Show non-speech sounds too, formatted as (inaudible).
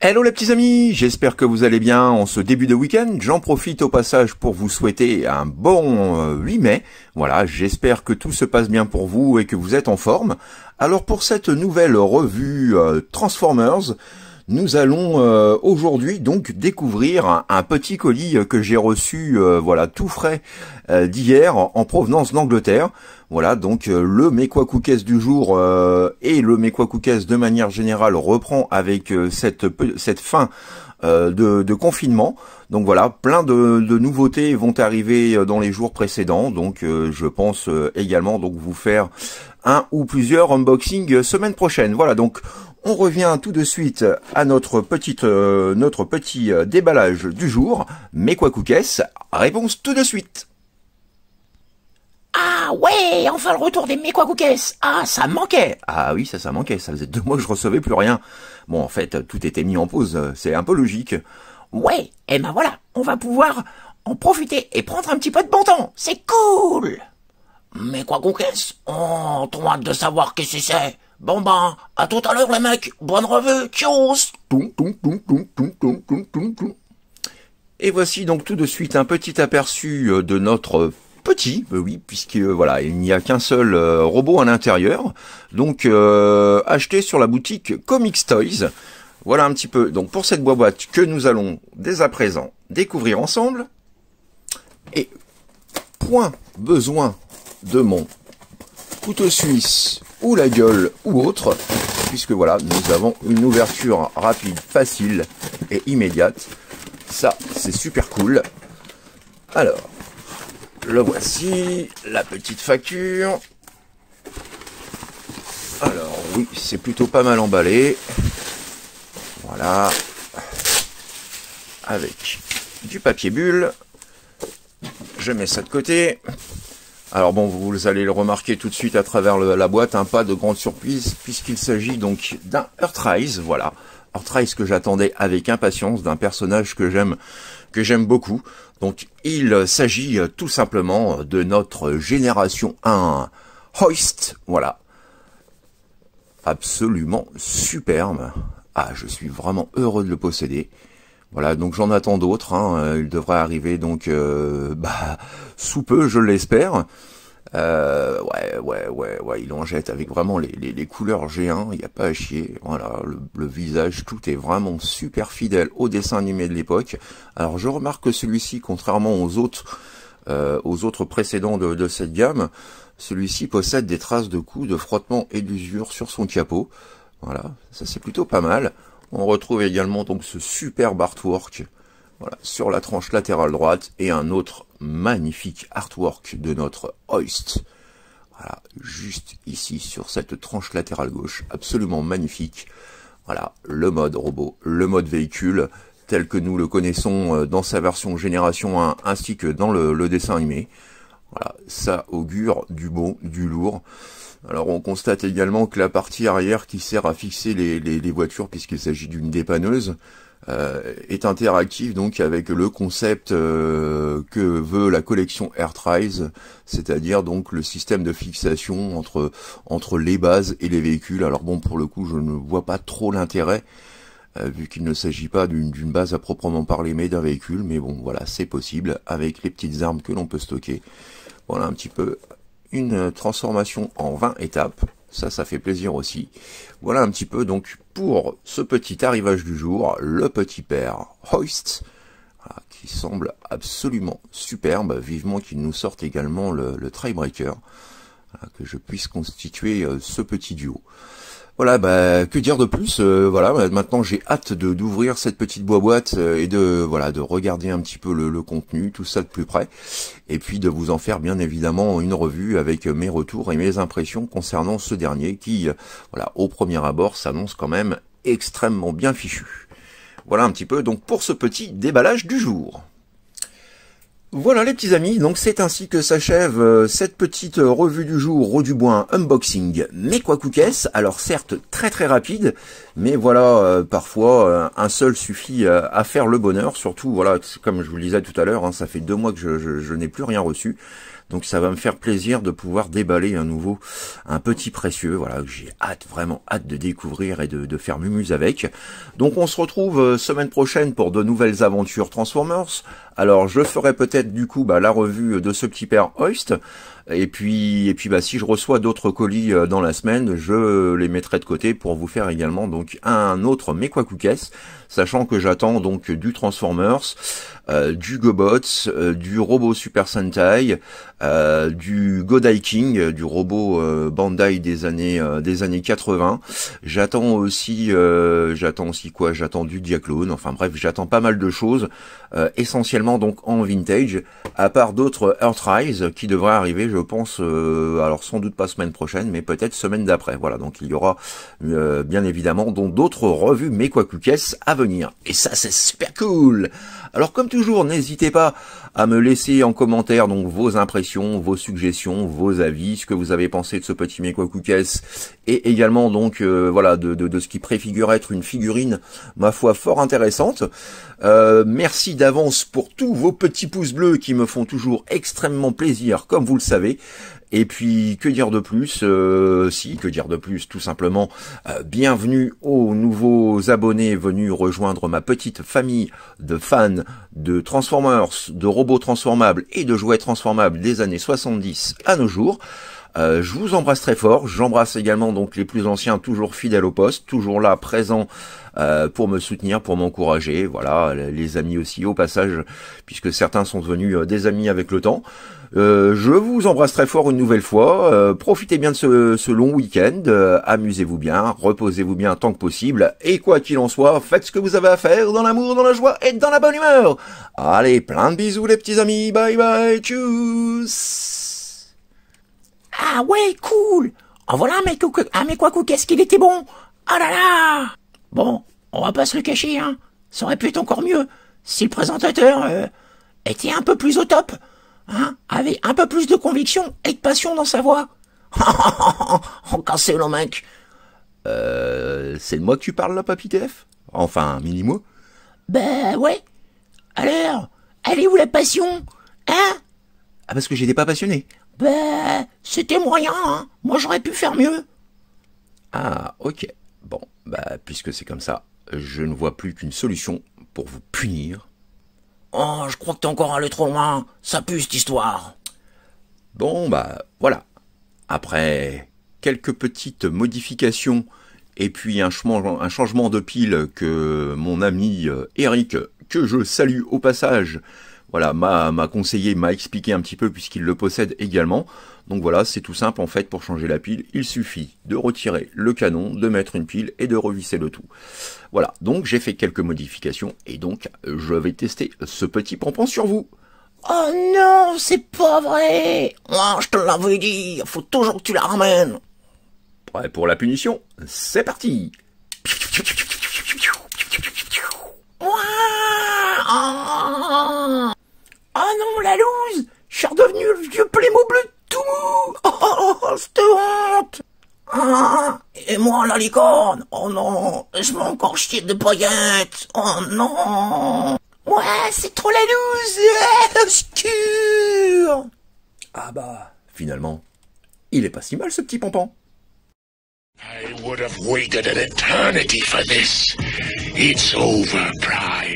Hello les petits amis, j'espère que vous allez bien en ce début de week-end. J'en profite au passage pour vous souhaiter un bon 8 euh, mai. Voilà, j'espère que tout se passe bien pour vous et que vous êtes en forme. Alors pour cette nouvelle revue euh, Transformers, nous allons euh, aujourd'hui donc découvrir un, petit colis euh, que j'ai reçu euh, voilà tout frais d'hier en, provenance d'Angleterre. Voilà donc le Mekwa du jour et le Mekwa de manière générale reprend avec cette cette fin de, confinement. Donc voilà, plein de, nouveautés vont arriver dans les jours précédents. Donc je pense également donc vous faire un ou plusieurs unboxings semaine prochaine. Voilà donc on revient tout de suite à notre petite, euh, notre petit euh, déballage du jour. Mais quoi Réponse tout de suite. Ah ouais, enfin le retour des Mekwakoukes Ah, ça manquait Ah oui, ça, ça manquait, ça faisait deux mois que je recevais plus rien. Bon, en fait, tout était mis en pause, c'est un peu logique. Ouais, et eh ben voilà, on va pouvoir en profiter et prendre un petit peu de bon temps, c'est cool Mais quoi on oh, trop de savoir qu'est-ce que c'est Bon ben, à tout à l'heure les mecs, bonne revue, kios Et voici donc tout de suite un petit aperçu euh, de notre petit, euh, oui, puisque euh, voilà, il n'y a qu'un seul robot à l'intérieur. Donc acheté sur la boutique Comics Toys. Voilà un petit peu donc pour cette boîte que nous allons dès à présent découvrir ensemble. Et point besoin de mon couteau suisse ou la gueule ou autre, puisque voilà, nous avons une ouverture rapide, facile et immédiate. Ça, c'est super cool. Alors, le voici, la petite facture. Alors oui, c'est plutôt pas mal emballé. Voilà. Avec du papier bulle. Je mets ça de côté. Alors bon, vous allez le remarquer tout de suite à travers la boîte, un hein, pas de grande surprise puisqu'il s'agit donc d'un Earthrise, voilà. Earthrise que j'attendais avec impatience, d'un personnage que j'aime que j'aime beaucoup. Donc il s'agit euh, tout simplement euh, de notre génération 1 Hoist, voilà. Absolument superbe. Ah, je suis vraiment heureux de le posséder. Voilà, donc j'en attends d'autres. Hein. Euh, il devrait arriver donc euh, (laughs) bah, sous peu, je l'espère. Euh, ouais, ouais, ouais, ouais, il en jette avec vraiment les, les, les couleurs géants. il n'y a pas à chier. Voilà, le, visage, tout est vraiment super fidèle au dessin animé de l'époque. Alors je remarque que celui-ci, contrairement aux autres, aux autres précédents de, de cette gamme, celui-ci possède des traces de coups, de frottement et d'usure sur son capot. Voilà, ça c'est plutôt pas mal. On retrouve également donc ce superbe artwork sur la tranche latérale droite et un autre magnifique artwork de notre hoist. juste ici sur cette tranche latérale gauche, absolument magnifique. Voilà, le mode robot, le mode véhicule, tel que nous le connaissons euh, dans sa version génération 1 ainsi que dans le, dessin animé. Voilà, ça augure du bon, du lourd. Alors on constate également que la partie arrière qui sert à fixer les, voitures, puisqu'il s'agit d'une dépanneuse, euh, est interactive donc avec le concept euh, que veut la collection AirTries, c'est-à-dire donc le système de fixation entre, entre les bases et les véhicules. Alors bon, pour le coup, je ne vois pas trop l'intérêt. Euh, vu qu'il ne s'agit pas d'une base à proprement parler mais d'un véhicule, mais bon voilà c'est possible avec les petites armes que l'on peut stocker. Voilà un petit peu une euh, transformation en 20 étapes. Ça, ça fait plaisir aussi. Voilà un petit peu donc pour ce petit arrivage du jour, le petit père Hoist, ah, qui semble absolument superbe. Vivement qu'il nous sorte également le, le Trailbreaker, ah, que je puisse constituer euh, ce petit duo. Voilà, bah, que dire de plus euh, Voilà, maintenant j'ai hâte de d'ouvrir cette petite boîte euh, et de voilà de regarder un petit peu le, contenu, tout ça de plus près, et puis de vous en faire bien évidemment une revue avec mes retours et mes impressions concernant ce dernier qui, euh, voilà, au premier abord s'annonce quand même extrêmement bien fichu. Voilà un petit peu donc pour ce petit déballage du jour. Voilà les petits amis, donc c'est ainsi que s'achève euh, cette petite euh, revue du jour Rodubois unboxing. Mais quoi quest alors certes très très rapide, mais voilà euh, parfois un seul suffit à faire le bonheur. Surtout voilà comme je vous le disais tout à l'heure, hein, ça fait deux mois que je, n'ai plus rien reçu. Donc ça va me faire plaisir de pouvoir déballer un nouveau, un petit précieux, voilà, que j'ai hâte, vraiment hâte de découvrir et de, de, faire mumuse avec. Donc on se retrouve semaine prochaine pour de nouvelles aventures Transformers. Alors je ferai peut-être du coup bah, la revue de ce petit père Hoist. Et puis, et puis bah, si je reçois d'autres colis euh, dans la semaine, je les mettrai de côté pour vous faire également donc un autre Mekwakukes, sachant que j'attends donc du Transformers, euh, du Gobots, euh, du robot Super Sentai, du Godai King, du robot Bandai des années des années 80. J'attends aussi, j'attends aussi quoi J'attends du Diaclone. Enfin bref, j'attends pas mal de choses, essentiellement donc en vintage, à part d'autres Earthrise qui devraient arriver, je pense, euh, alors sans doute pas semaine prochaine, mais peut-être semaine d'après. Voilà, donc il y aura euh, bien évidemment donc d'autres revues mais à venir. Et ça, c'est super cool Alors comme toujours, n'hésitez pas à me laisser en commentaire donc vos impressions, vos suggestions, vos avis, ce que vous avez pensé de ce petit Mekwa et également donc euh, voilà de, ce qui préfigure être une figurine ma foi fort intéressante. merci d'avance pour tous vos petits pouces bleus qui me font toujours extrêmement plaisir, comme vous le savez. Et puis, que dire de plus euh, Si, que dire de plus Tout simplement, euh, bienvenue aux nouveaux abonnés venus rejoindre ma petite famille de fans de Transformers, de robots transformables et de jouets transformables des années 70 à nos jours. Euh, je vous embrasse très fort. J'embrasse également donc les plus anciens, toujours fidèles au poste, toujours là, présents euh, pour me soutenir, pour m'encourager. Voilà, les amis aussi au passage, puisque certains sont devenus euh, des amis avec le temps. je vous embrasse très fort une nouvelle fois. profitez bien de ce, long week-end. Amusez-vous bien, reposez-vous bien tant que possible. Et quoi qu'il en soit, faites ce que vous avez à faire dans l'amour, dans la joie et dans la bonne humeur. Allez, plein de bisous les petits amis. Bye bye. Tchuss. Ah ouais, cool En voilà un mec Ah mais quoi qu'est-ce qu'il était bon Oh là là Bon, on va pas se le cacher, hein. Ça aurait pu être encore mieux si le présentateur euh, était un peu plus au top, hein, avait un peu plus de conviction et de passion dans sa voix. Encore (laughs) c'est le mec. Euh, c'est de moi que tu parles là, papy TF Enfin, minimo. Ben ouais. Alors, elle est où la passion Hein Ah parce que j'étais pas passionné. Ben, c'était moyen, hein. Moi, j'aurais pu faire mieux. Ah, ok. Bon, bah, puisque c'est comme ça, je ne vois plus qu'une solution pour vous punir. Oh, je crois que t'es encore allé trop loin. Hein. Ça pue, cette histoire. Bon, bah, voilà. Après quelques petites modifications et puis un changement de pile que mon ami euh, Eric, que je salue au passage, voilà, m'a conseillé, m'a expliqué un petit peu puisqu'il le possède également. Donc voilà, c'est tout simple en fait pour changer la pile, il suffit de retirer le canon, de mettre une pile et de revisser le tout. Voilà, donc j'ai fait quelques modifications et donc je vais tester ce petit pompon sur vous. Oh non, c'est pas vrai Moi, oh, je te l'avais dit, il faut toujours que tu la ramènes Prêt pour la punition C'est parti Oh non Je vais encore chier de paillettes Oh non Ouais, c'est trop la loose Obscur Ah bah, finalement, il est pas si mal ce petit pompon. I would have waited an eternity for this. It's over, Pride.